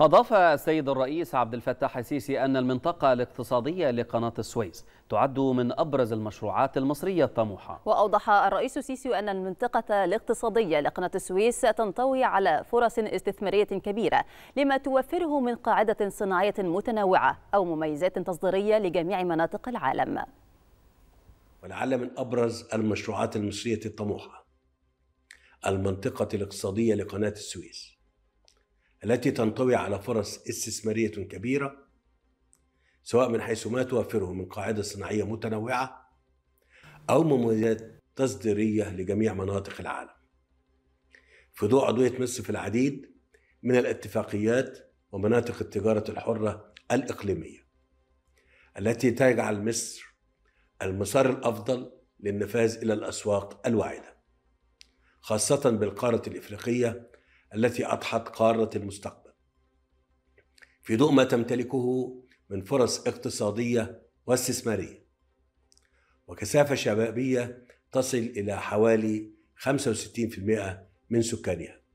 أضاف السيد الرئيس عبد الفتاح السيسي أن المنطقة الاقتصادية لقناة السويس تعد من أبرز المشروعات المصرية الطموحة وأوضح الرئيس السيسي أن المنطقة الاقتصادية لقناة السويس تنطوي على فرص استثمارية كبيرة لما توفره من قاعدة صناعية متنوعة أو مميزات تصديرية لجميع مناطق العالم ولعل من أبرز المشروعات المصرية الطموحة المنطقة الاقتصادية لقناة السويس التي تنطوي على فرص استثمارية كبيرة سواء من حيث ما توفره من قاعدة صناعية متنوعة أو مميزات تصديرية لجميع مناطق العالم في ضوء عضوية مصر في العديد من الاتفاقيات ومناطق التجارة الحرة الإقليمية التي تجعل مصر المسار الأفضل للنفاذ إلى الأسواق الواعدة خاصة بالقارة الإفريقية التي أضحت قارة المستقبل في ضوء ما تمتلكه من فرص اقتصادية واستثمارية وكثافة شبابية تصل إلى حوالي 65% من سكانها